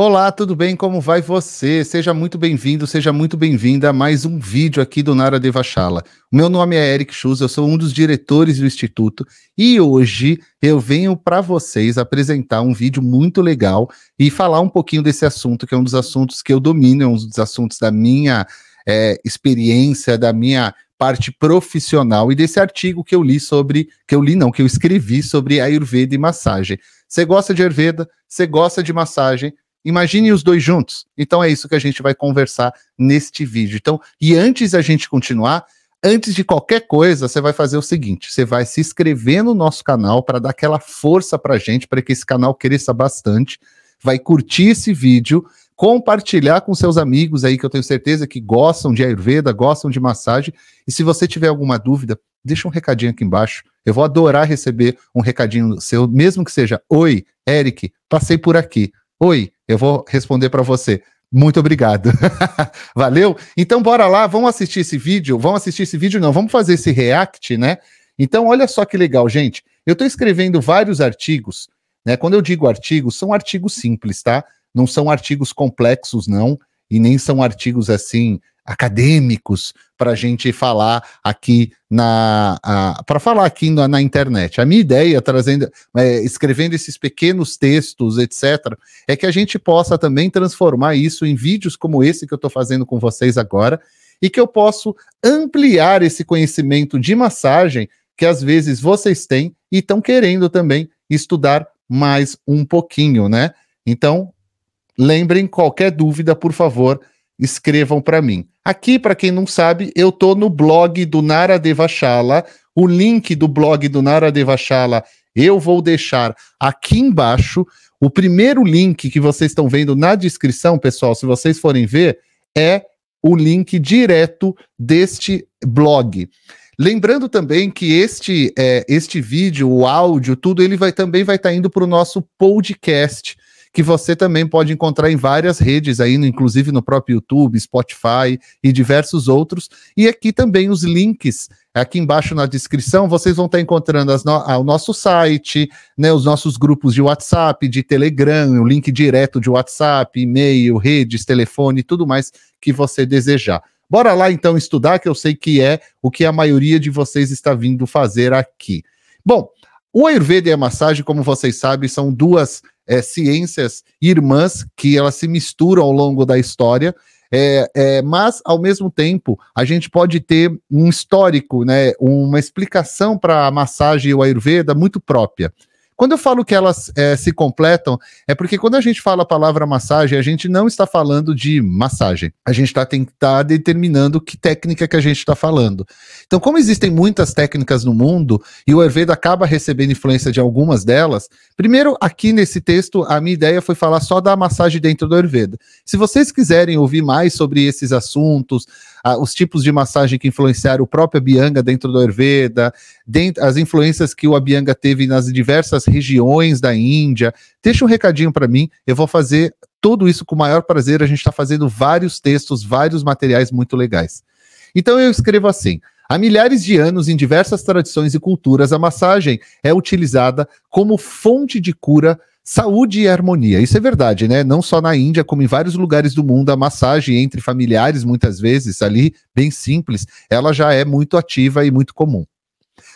Olá, tudo bem? Como vai você? Seja muito bem-vindo, seja muito bem-vinda a mais um vídeo aqui do Nara Devachala. meu nome é Eric Schuss, eu sou um dos diretores do Instituto e hoje eu venho para vocês apresentar um vídeo muito legal e falar um pouquinho desse assunto, que é um dos assuntos que eu domino, é um dos assuntos da minha é, experiência, da minha parte profissional e desse artigo que eu li sobre, que eu li não, que eu escrevi sobre Ayurveda e massagem. Você gosta de Ayurveda? Você gosta de massagem? Imagine os dois juntos. Então é isso que a gente vai conversar neste vídeo. Então, e antes da gente continuar, antes de qualquer coisa, você vai fazer o seguinte: você vai se inscrever no nosso canal para dar aquela força para gente, para que esse canal cresça bastante. Vai curtir esse vídeo, compartilhar com seus amigos aí, que eu tenho certeza que gostam de Ayurveda, gostam de massagem. E se você tiver alguma dúvida, deixa um recadinho aqui embaixo. Eu vou adorar receber um recadinho seu, mesmo que seja: Oi, Eric, passei por aqui. Oi, eu vou responder para você. Muito obrigado. Valeu? Então bora lá, vamos assistir esse vídeo. Vamos assistir esse vídeo não, vamos fazer esse react, né? Então olha só que legal, gente. Eu estou escrevendo vários artigos, né? Quando eu digo artigos, são artigos simples, tá? Não são artigos complexos não e nem são artigos assim acadêmicos para a gente falar aqui na para falar aqui na, na, internet. A minha ideia trazendo é, escrevendo esses pequenos textos, etc, é que a gente possa também transformar isso em vídeos como esse que eu estou fazendo com vocês agora e que eu posso ampliar esse conhecimento de massagem que às vezes vocês têm e estão querendo também estudar mais um pouquinho, né? Então, Lembrem, qualquer dúvida, por favor, escrevam para mim. Aqui, para quem não sabe, eu tô no blog do Nara Devachala. O link do blog do Nara Devachala eu vou deixar aqui embaixo. O primeiro link que vocês estão vendo na descrição, pessoal, se vocês forem ver, é o link direto deste blog. Lembrando também que este é, este vídeo, o áudio, tudo, ele vai também vai estar tá indo para o nosso podcast que você também pode encontrar em várias redes aí, inclusive no próprio YouTube, Spotify e diversos outros. E aqui também os links aqui embaixo na descrição, vocês vão estar encontrando no... Ah, o nosso site, né, os nossos grupos de WhatsApp, de Telegram, o link direto de WhatsApp, e-mail, redes, telefone, tudo mais que você desejar. Bora lá então estudar, que eu sei que é o que a maioria de vocês está vindo fazer aqui. Bom, o Ayurveda e a massagem, como vocês sabem, são duas é, ciências irmãs que elas se misturam ao longo da história. É, é, mas, ao mesmo tempo, a gente pode ter um histórico, né, uma explicação para a massagem e o Ayurveda muito própria. Quando eu falo que elas é, se completam, é porque quando a gente fala a palavra massagem, a gente não está falando de massagem. A gente está tá determinando que técnica que a gente está falando. Então, como existem muitas técnicas no mundo e o Ayurveda acaba recebendo influência de algumas delas, primeiro, aqui nesse texto, a minha ideia foi falar só da massagem dentro do Ayurveda. Se vocês quiserem ouvir mais sobre esses assuntos, a, ah, os tipos de massagem que influenciaram o próprio Abhyanga dentro do Ayurveda, dentro, as influências que o Abhyanga teve nas diversas regiões da Índia. Deixa um recadinho para mim, eu vou fazer tudo isso com o maior prazer. A gente está fazendo vários textos, vários materiais muito legais. Então eu escrevo assim. Há milhares de anos, em diversas tradições e culturas, a massagem é utilizada como fonte de cura Saúde e harmonia, isso é verdade, né? Não só na Índia, como em vários lugares do mundo, a massagem entre familiares, muitas vezes, ali, bem simples, ela já é muito ativa e muito comum.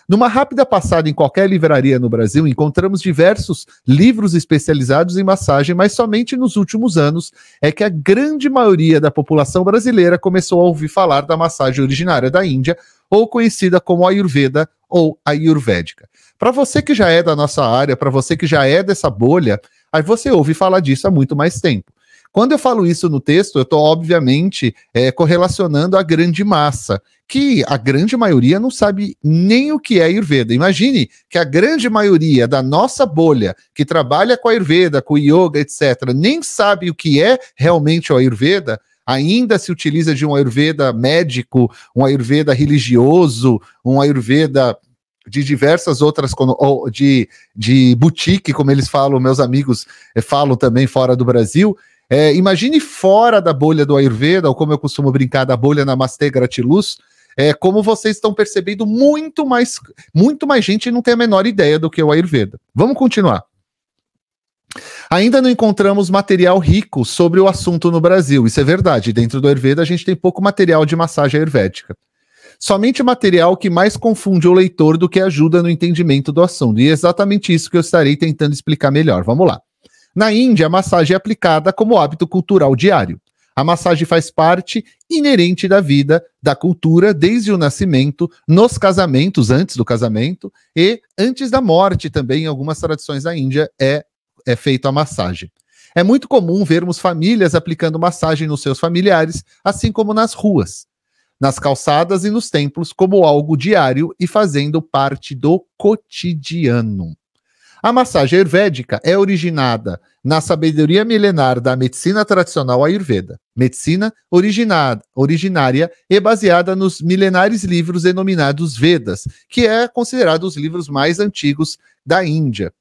Numa rápida passada em qualquer livraria no Brasil, encontramos diversos livros especializados em massagem, mas somente nos últimos anos é que a grande maioria da população brasileira começou a ouvir falar da massagem originária da Índia ou conhecida como Ayurveda ou Ayurvédica. Para você que já é da nossa área, para você que já é dessa bolha, aí você ouve falar disso há muito mais tempo. Quando eu falo isso no texto, eu estou, obviamente, é, correlacionando a grande massa, que a grande maioria não sabe nem o que é Ayurveda. Imagine que a grande maioria da nossa bolha, que trabalha com a Ayurveda, com Yoga, etc., nem sabe o que é realmente o Ayurveda ainda se utiliza de um Ayurveda médico, um Ayurveda religioso, um Ayurveda de diversas outras de, de boutique, como eles falam, meus amigos eh, falam também fora do Brasil. É, imagine fora da bolha do Ayurveda, ou como eu costumo brincar, da bolha Namastê Gratiluz, é, como vocês estão percebendo, muito mais, muito mais gente não tem a menor ideia do que o Ayurveda. Vamos continuar. Ainda não encontramos material rico sobre o assunto no Brasil, isso é verdade. Dentro do Ayurveda, a gente tem pouco material de massagem ayurvédica. Somente material que mais confunde o leitor do que ajuda no entendimento do assunto. E é exatamente isso que eu estarei tentando explicar melhor. Vamos lá. Na Índia, a massagem é aplicada como hábito cultural diário. A massagem faz parte inerente da vida, da cultura, desde o nascimento, nos casamentos, antes do casamento e antes da morte também, em algumas tradições da Índia, é é feito a massagem. É muito comum vermos famílias aplicando massagem nos seus familiares, assim como nas ruas, nas calçadas e nos templos, como algo diário e fazendo parte do cotidiano. A massagem ayurvédica é originada na sabedoria milenar da medicina tradicional ayurveda, medicina originada, originária e baseada nos milenares livros denominados Vedas, que é considerado os livros mais antigos da Índia.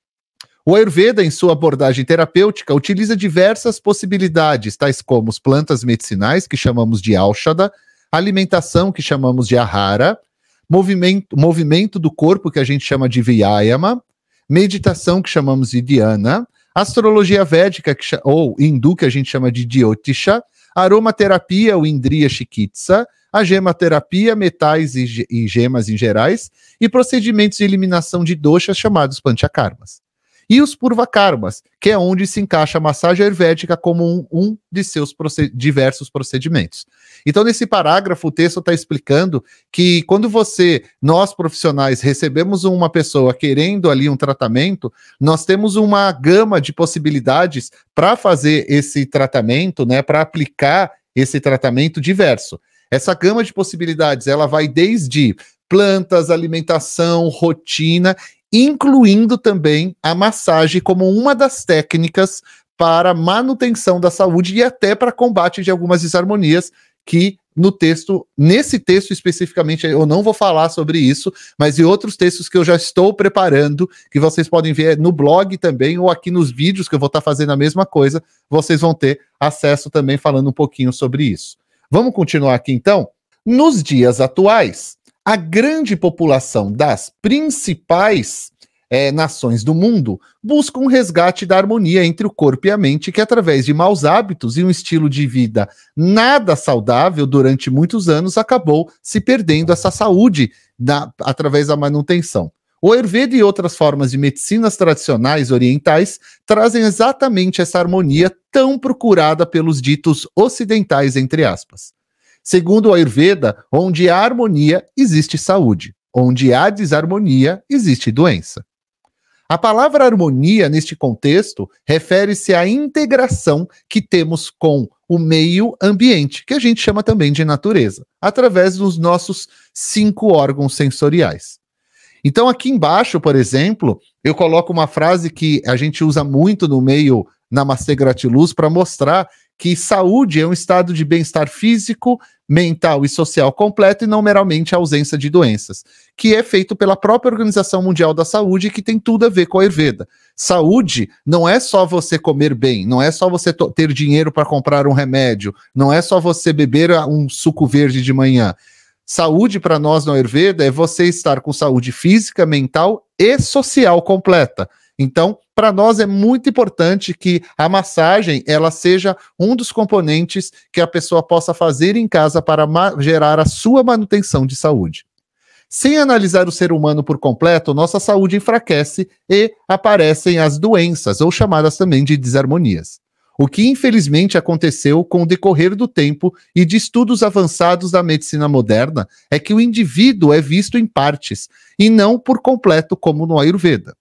O Ayurveda, em sua abordagem terapêutica, utiliza diversas possibilidades, tais como as plantas medicinais, que chamamos de Aushada, alimentação, que chamamos de Ahara, movimento, movimento do corpo, que a gente chama de Vyayama, meditação, que chamamos de Dhyana, astrologia védica, que, ou hindu, que a gente chama de Jyotisha, aromaterapia, ou Indriya shikitsa, a gematerapia, metais e, gemas em gerais, e procedimentos de eliminação de doshas, chamados panchakarmas e os purvakarmas, que é onde se encaixa a massagem ayurvédica como um, um de seus proced diversos procedimentos. Então, nesse parágrafo, o texto está explicando que quando você, nós profissionais, recebemos uma pessoa querendo ali um tratamento, nós temos uma gama de possibilidades para fazer esse tratamento, né, para aplicar esse tratamento diverso. Essa gama de possibilidades, ela vai desde plantas, alimentação, rotina incluindo também a massagem como uma das técnicas para manutenção da saúde e até para combate de algumas desarmonias que no texto, nesse texto especificamente, eu não vou falar sobre isso, mas em outros textos que eu já estou preparando, que vocês podem ver no blog também, ou aqui nos vídeos que eu vou estar fazendo a mesma coisa, vocês vão ter acesso também falando um pouquinho sobre isso. Vamos continuar aqui então? Nos dias atuais, a grande população das principais é, nações do mundo busca um resgate da harmonia entre o corpo e a mente, que através de maus hábitos e um estilo de vida nada saudável durante muitos anos acabou se perdendo essa saúde através da manutenção. O Ayurveda e outras formas de medicinas tradicionais orientais trazem exatamente essa harmonia tão procurada pelos ditos ocidentais, entre aspas. Segundo a Ayurveda, onde há harmonia, existe saúde. Onde há desarmonia, existe doença. A palavra harmonia, neste contexto, refere-se à integração que temos com o meio ambiente, que a gente chama também de natureza, através dos nossos cinco órgãos sensoriais. Então, aqui embaixo, por exemplo, eu coloco uma frase que a gente usa muito no meio Namastê Gratiluz para mostrar que saúde é um estado de bem-estar físico, mental e social completo e não meramente a ausência de doenças, que é feito pela própria Organização Mundial da Saúde que tem tudo a ver com a Ayurveda. Saúde não é só você comer bem, não é só você ter dinheiro para comprar um remédio, não é só você beber ah, um suco verde de manhã. Saúde para nós na Ayurveda é você estar com saúde física, mental e social completa. Então, para nós é muito importante que a massagem ela seja um dos componentes que a pessoa possa fazer em casa para gerar a sua manutenção de saúde. Sem analisar o ser humano por completo, nossa saúde enfraquece e aparecem as doenças, ou chamadas também de desarmonias. O que infelizmente aconteceu com o decorrer do tempo e de estudos avançados da medicina moderna é que o indivíduo é visto em partes e não por completo, como no Ayurveda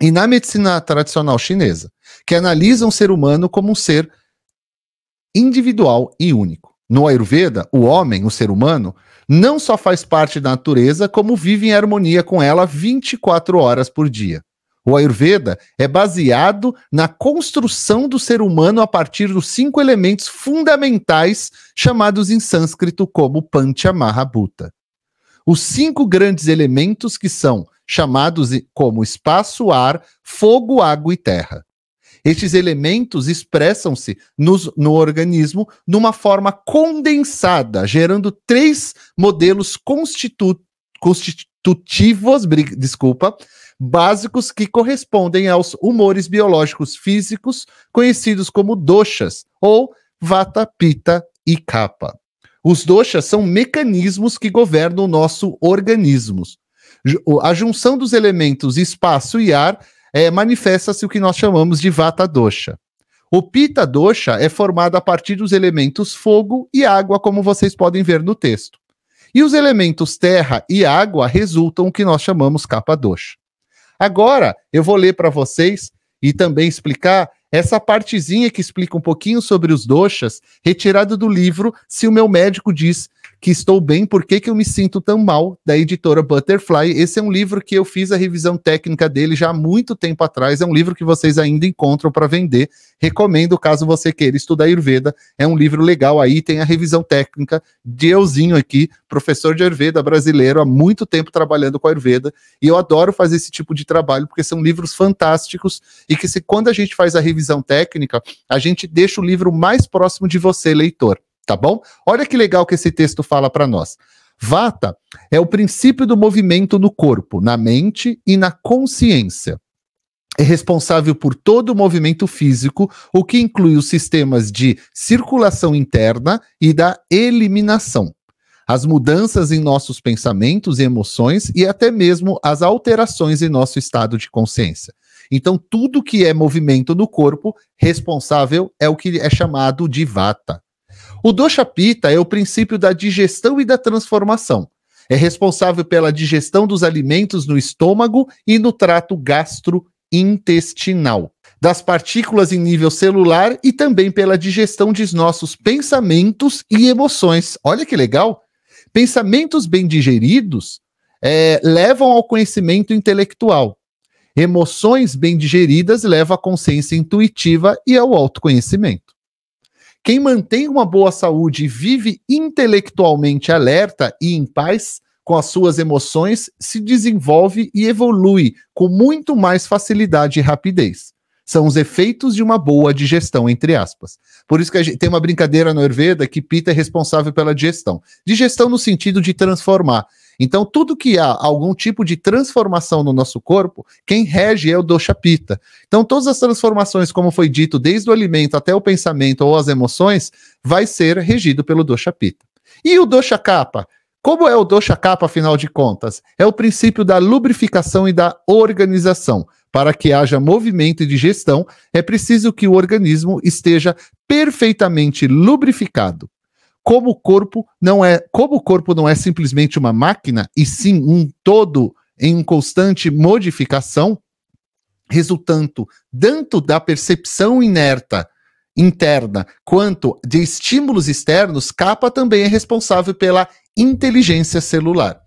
e na medicina tradicional chinesa, que analisa o ser humano como um ser individual e único. No Ayurveda, o homem, o ser humano, não só faz parte da natureza, como vive em harmonia com ela 24 horas por dia. O Ayurveda é baseado na construção do ser humano a partir dos cinco elementos fundamentais chamados em sânscrito como Panchamahabhuta. Os cinco grandes elementos que são chamados como espaço, ar, fogo, água e terra. Estes elementos expressam-se no organismo numa forma condensada, gerando três modelos constitu, constitutivos, desculpa, básicos que correspondem aos humores biológicos físicos conhecidos como doxas ou vata, pita e capa. Os doxas são mecanismos que governam o nosso organismo, a junção dos elementos espaço e ar é, manifesta-se o que nós chamamos de vata dosha. O pita dosha é formado a partir dos elementos fogo e água, como vocês podem ver no texto. E os elementos terra e água resultam o que nós chamamos capa dosha. Agora, eu vou ler para vocês e também explicar essa partezinha que explica um pouquinho sobre os doshas, retirada do livro Se o meu médico diz que estou bem, por que, que eu me sinto tão mal, da editora Butterfly. Esse é um livro que eu fiz a revisão técnica dele já há muito tempo atrás, é um livro que vocês ainda encontram para vender. Recomendo caso você queira estudar Ayurveda, é um livro legal aí, tem a revisão técnica de euzinho aqui, professor de Ayurveda brasileiro, há muito tempo trabalhando com Ayurveda, e eu adoro fazer esse tipo de trabalho porque são livros fantásticos e que se quando a gente faz a revisão técnica, a gente deixa o livro mais próximo de você, leitor tá bom? Olha que legal que esse texto fala para nós. Vata é o princípio do movimento no corpo, na mente e na consciência. É responsável por todo o movimento físico, o que inclui os sistemas de circulação interna e da eliminação, as mudanças em nossos pensamentos e emoções e até mesmo as alterações em nosso estado de consciência. Então, tudo que é movimento no corpo responsável é o que é chamado de vata. O dosha pita é o princípio da digestão e da transformação. É responsável pela digestão dos alimentos no estômago e no trato gastrointestinal, das partículas em nível celular e também pela digestão de nossos pensamentos e emoções. Olha que legal! Pensamentos bem digeridos é, levam ao conhecimento intelectual. Emoções bem digeridas levam à consciência intuitiva e ao autoconhecimento. Quem mantém uma boa saúde e vive intelectualmente alerta e em paz com as suas emoções se desenvolve e evolui com muito mais facilidade e rapidez. São os efeitos de uma boa digestão, entre aspas. Por isso que a gente, tem uma brincadeira no Ayurveda que Pita é responsável pela digestão. Digestão no sentido de transformar. Então, tudo que há algum tipo de transformação no nosso corpo, quem rege é o doshapita. Então, todas as transformações, como foi dito, desde o alimento até o pensamento ou as emoções, vai ser regido pelo doshapita. E o doshakapa? Como é o doshakapa, afinal de contas? É o princípio da lubrificação e da organização. Para que haja movimento e digestão, é preciso que o organismo esteja perfeitamente lubrificado, como o corpo não é, como o corpo não é simplesmente uma máquina, e sim um todo em constante modificação, resultando tanto da percepção inerta interna quanto de estímulos externos, capa também é responsável pela inteligência celular.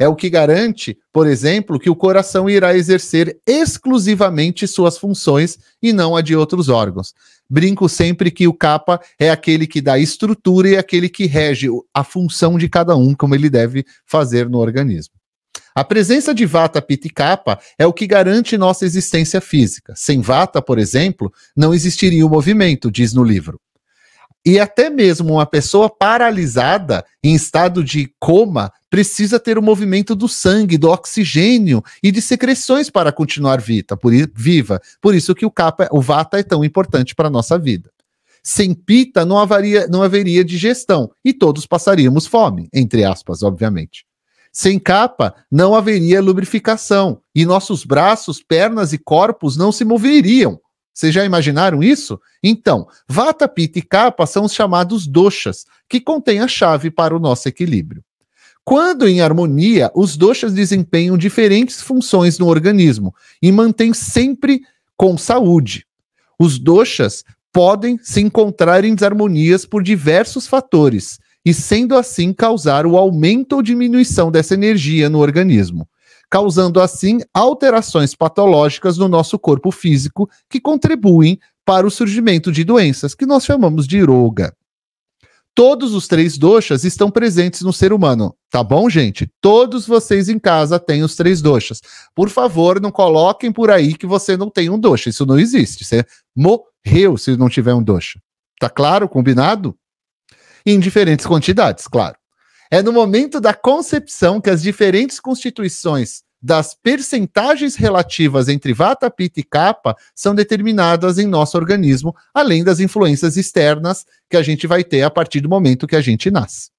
É o que garante, por exemplo, que o coração irá exercer exclusivamente suas funções e não a de outros órgãos. Brinco sempre que o capa é aquele que dá estrutura e aquele que rege a função de cada um, como ele deve fazer no organismo. A presença de vata, pita e capa é o que garante nossa existência física. Sem vata, por exemplo, não existiria o movimento, diz no livro. E até mesmo uma pessoa paralisada, em estado de coma, precisa ter o movimento do sangue, do oxigênio e de secreções para continuar vita, por, viva. Por isso que o, capa, o vata é tão importante para a nossa vida. Sem pita não, avaria, não haveria digestão e todos passaríamos fome, entre aspas, obviamente. Sem capa não haveria lubrificação e nossos braços, pernas e corpos não se moveriam vocês já imaginaram isso? Então, vata, pita e capa são os chamados doxas, que contêm a chave para o nosso equilíbrio. Quando em harmonia, os doxas desempenham diferentes funções no organismo e mantêm sempre com saúde. Os doxas podem se encontrar em desarmonias por diversos fatores e, sendo assim, causar o aumento ou diminuição dessa energia no organismo causando assim alterações patológicas no nosso corpo físico que contribuem para o surgimento de doenças que nós chamamos de roga. Todos os três doxas estão presentes no ser humano, tá bom, gente? Todos vocês em casa têm os três doxas. Por favor, não coloquem por aí que você não tem um doxa. isso não existe. Você morreu se não tiver um doxa. Tá claro? Combinado? Em diferentes quantidades, claro. É no momento da concepção que as diferentes constituições das percentagens relativas entre vata, pita e capa são determinadas em nosso organismo, além das influências externas que a gente vai ter a partir do momento que a gente nasce.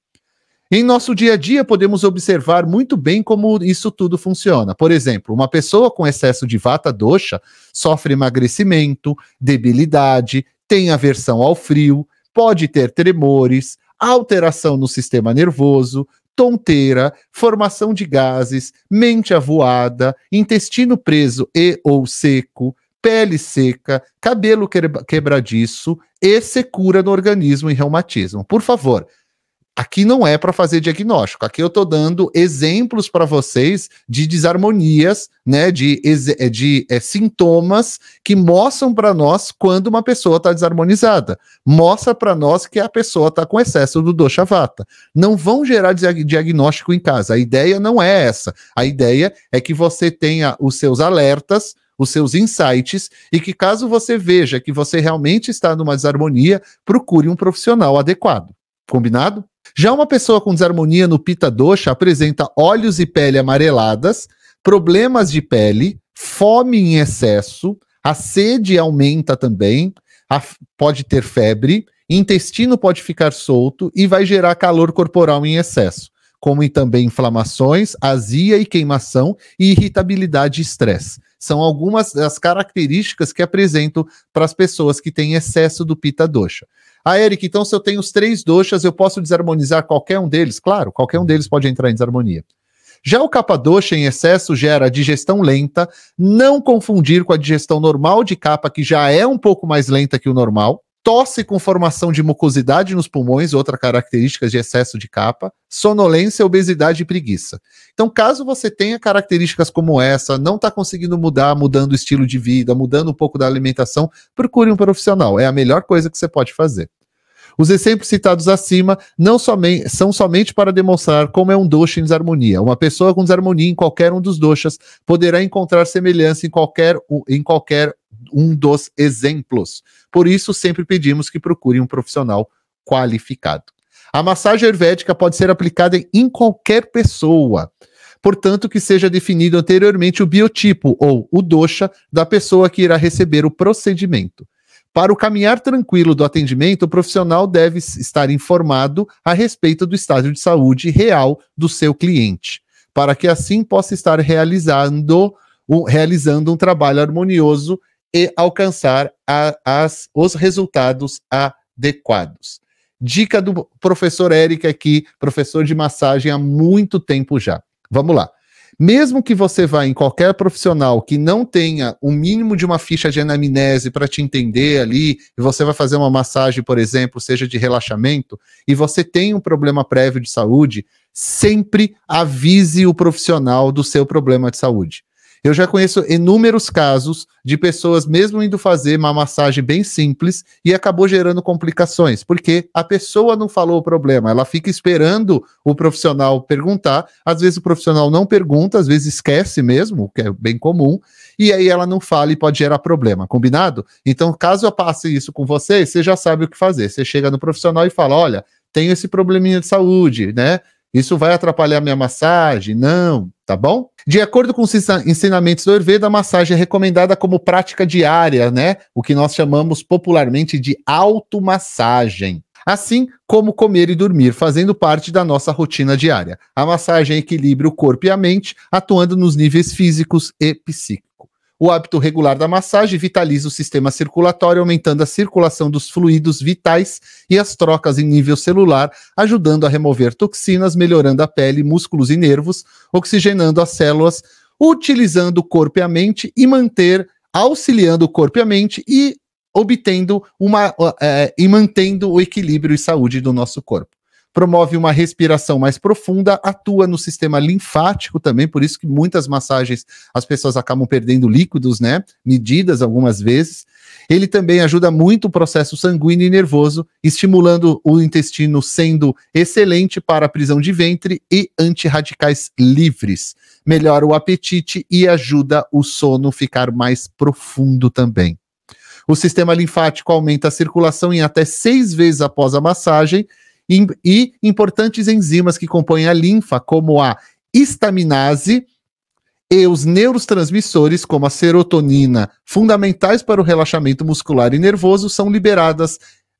Em nosso dia a dia, podemos observar muito bem como isso tudo funciona. Por exemplo, uma pessoa com excesso de vata doxa sofre emagrecimento, debilidade, tem aversão ao frio, pode ter tremores, alteração no sistema nervoso, tonteira, formação de gases, mente avoada, intestino preso e ou seco, pele seca, cabelo quebradiço e secura no organismo e reumatismo. Por favor, Aqui não é para fazer diagnóstico. Aqui eu estou dando exemplos para vocês de desarmonias, né, de, eh, de é, sintomas que mostram para nós quando uma pessoa está desarmonizada. Mostra para nós que a pessoa está com excesso do vata. Não vão gerar diagnóstico em casa. A ideia não é essa. A ideia é que você tenha os seus alertas, os seus insights e que caso você veja que você realmente está numa desarmonia, procure um profissional adequado. Combinado? Já uma pessoa com desarmonia no pita doxa apresenta olhos e pele amareladas, problemas de pele, fome em excesso, a sede aumenta também, a, pode ter febre, intestino pode ficar solto e vai gerar calor corporal em excesso, como também inflamações, azia e queimação e irritabilidade e estresse. São algumas das características que apresentam para as pessoas que têm excesso do pita doxa. Ah, Eric, então se eu tenho os três doxas, eu posso desarmonizar qualquer um deles? Claro, qualquer um deles pode entrar em desarmonia. Já o capa doxa em excesso gera digestão lenta, não confundir com a digestão normal de capa, que já é um pouco mais lenta que o normal tosse com formação de mucosidade nos pulmões, outra característica de excesso de capa, sonolência, obesidade e preguiça. Então, caso você tenha características como essa, não está conseguindo mudar, mudando o estilo de vida, mudando um pouco da alimentação, procure um profissional. É a melhor coisa que você pode fazer. Os exemplos citados acima não somente, são somente para demonstrar como é um dosha em desarmonia. Uma pessoa com desarmonia em qualquer um dos doshas poderá encontrar semelhança em qualquer, em qualquer um dos exemplos. Por isso, sempre pedimos que procure um profissional qualificado. A massagem ayurvédica pode ser aplicada em qualquer pessoa, portanto que seja definido anteriormente o biotipo ou o dosha da pessoa que irá receber o procedimento. Para o caminhar tranquilo do atendimento, o profissional deve estar informado a respeito do estágio de saúde real do seu cliente, para que assim possa estar realizando um, realizando um trabalho harmonioso e alcançar a, as, os resultados adequados. Dica do professor Eric aqui, professor de massagem há muito tempo já. Vamos lá. Mesmo que você vá em qualquer profissional que não tenha o mínimo de uma ficha de anamnese para te entender ali, e você vai fazer uma massagem, por exemplo, seja de relaxamento, e você tem um problema prévio de saúde, sempre avise o profissional do seu problema de saúde. Eu já conheço inúmeros casos de pessoas mesmo indo fazer uma massagem bem simples e acabou gerando complicações, porque a pessoa não falou o problema, ela fica esperando o profissional perguntar, às vezes o profissional não pergunta, às vezes esquece mesmo, o que é bem comum, e aí ela não fala e pode gerar problema, combinado? Então, caso eu passe isso com você, você já sabe o que fazer. Você chega no profissional e fala: "Olha, tenho esse probleminha de saúde, né? Isso vai atrapalhar minha massagem?" Não, tá bom? De acordo com os ensinamentos do Ayurveda, a massagem é recomendada como prática diária, né? O que nós chamamos popularmente de automassagem. Assim como comer e dormir, fazendo parte da nossa rotina diária. A massagem equilibra o corpo e a mente, atuando nos níveis físicos e psíquicos. O hábito regular da massagem vitaliza o sistema circulatório, aumentando a circulação dos fluidos vitais e as trocas em nível celular, ajudando a remover toxinas, melhorando a pele, músculos e nervos, oxigenando as células, utilizando o corpo e a mente e manter, auxiliando o corpo e a mente e obtendo uma é, e mantendo o equilíbrio e saúde do nosso corpo promove uma respiração mais profunda, atua no sistema linfático também, por isso que muitas massagens as pessoas acabam perdendo líquidos, né? Medidas algumas vezes. Ele também ajuda muito o processo sanguíneo e nervoso, estimulando o intestino sendo excelente para a prisão de ventre e antirradicais livres. Melhora o apetite e ajuda o sono ficar mais profundo também. O sistema linfático aumenta a circulação em até seis vezes após a massagem e, e importantes enzimas que compõem a linfa, como a histaminase e os neurotransmissores, como a serotonina, fundamentais para o relaxamento muscular e nervoso, são liberadas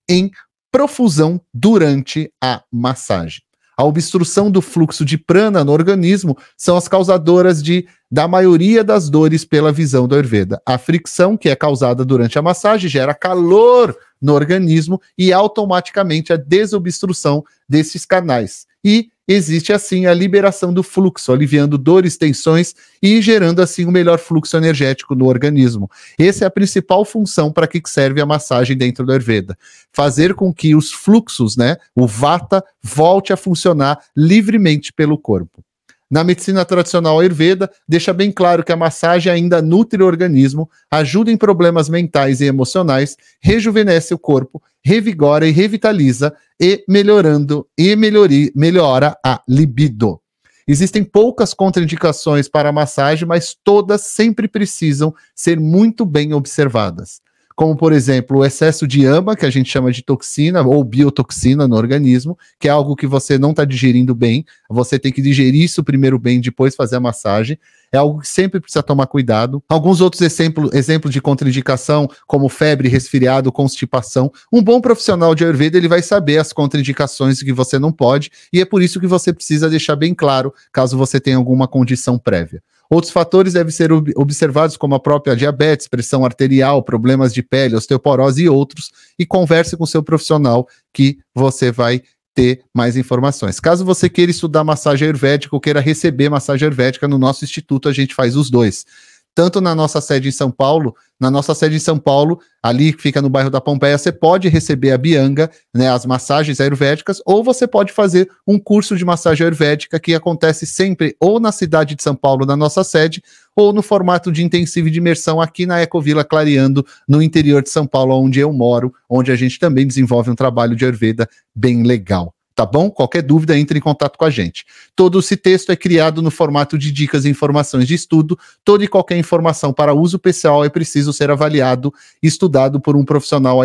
em profusão durante a massagem. A obstrução do fluxo de prana no organismo são as causadoras de, da maioria das dores pela visão do Ayurveda. A fricção que é causada durante a massagem gera calor no organismo e automaticamente a desobstrução desses canais. E existe assim a liberação do fluxo, aliviando dores, tensões e gerando assim o um melhor fluxo energético no organismo. Essa é a principal função para que serve a massagem dentro do Ayurveda, fazer com que os fluxos, né, o vata volte a funcionar livremente pelo corpo. Na medicina tradicional ayurveda, deixa bem claro que a massagem ainda nutre o organismo, ajuda em problemas mentais e emocionais, rejuvenesce o corpo, revigora e revitaliza e melhorando e melhori, melhora a libido. Existem poucas contraindicações para a massagem, mas todas sempre precisam ser muito bem observadas como por exemplo o excesso de AMA, que a gente chama de toxina ou biotoxina no organismo, que é algo que você não está digerindo bem, você tem que digerir isso primeiro bem, depois fazer a massagem. É algo que sempre precisa tomar cuidado. Alguns outros exemplos exemplo de contraindicação, como febre, resfriado, constipação. Um bom profissional de Ayurveda ele vai saber as contraindicações que você não pode, e é por isso que você precisa deixar bem claro caso você tenha alguma condição prévia. Outros fatores devem ser ob observados, como a própria diabetes, pressão arterial, problemas de pele, osteoporose e outros, e converse com seu profissional que você vai ter mais informações. Caso você queira estudar massagem ayurvédica ou queira receber massagem ayurvédica no nosso instituto, a gente faz os dois tanto na nossa sede em São Paulo, na nossa sede em São Paulo, ali que fica no bairro da Pompeia, você pode receber a bianga, né, as massagens ayurvédicas, ou você pode fazer um curso de massagem ayurvédica que acontece sempre ou na cidade de São Paulo, na nossa sede, ou no formato de intensivo de imersão aqui na Ecovila Clareando, no interior de São Paulo, onde eu moro, onde a gente também desenvolve um trabalho de Ayurveda bem legal tá bom? Qualquer dúvida, entre em contato com a gente. Todo esse texto é criado no formato de dicas e informações de estudo. Toda e qualquer informação para uso pessoal é preciso ser avaliado e estudado por um profissional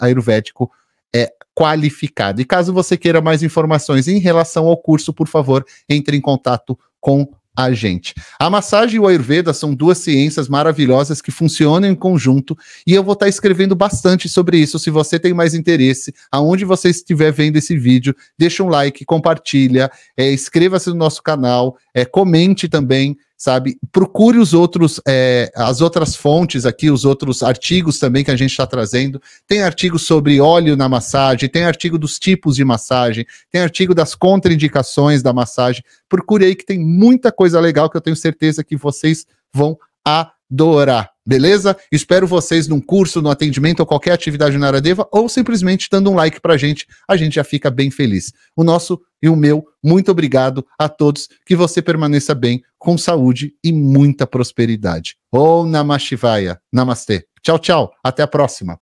ayurvédico é, qualificado. E caso você queira mais informações em relação ao curso, por favor, entre em contato com a gente. A massagem e o Ayurveda são duas ciências maravilhosas que funcionam em conjunto e eu vou estar tá escrevendo bastante sobre isso. Se você tem mais interesse, aonde você estiver vendo esse vídeo, deixa um like, compartilha, é, inscreva-se no nosso canal, é, comente também sabe? Procure os outros, é, as outras fontes aqui, os outros artigos também que a gente está trazendo. Tem artigo sobre óleo na massagem, tem artigo dos tipos de massagem, tem artigo das contraindicações da massagem. Procure aí que tem muita coisa legal que eu tenho certeza que vocês vão adorar. Beleza? Espero vocês num curso, no atendimento ou qualquer atividade na Aradeva ou simplesmente dando um like pra gente, a gente já fica bem feliz. O nosso e o meu, muito obrigado a todos, que você permaneça bem, com saúde e muita prosperidade. Om Namah Shivaya. Namastê. Tchau, tchau. Até a próxima.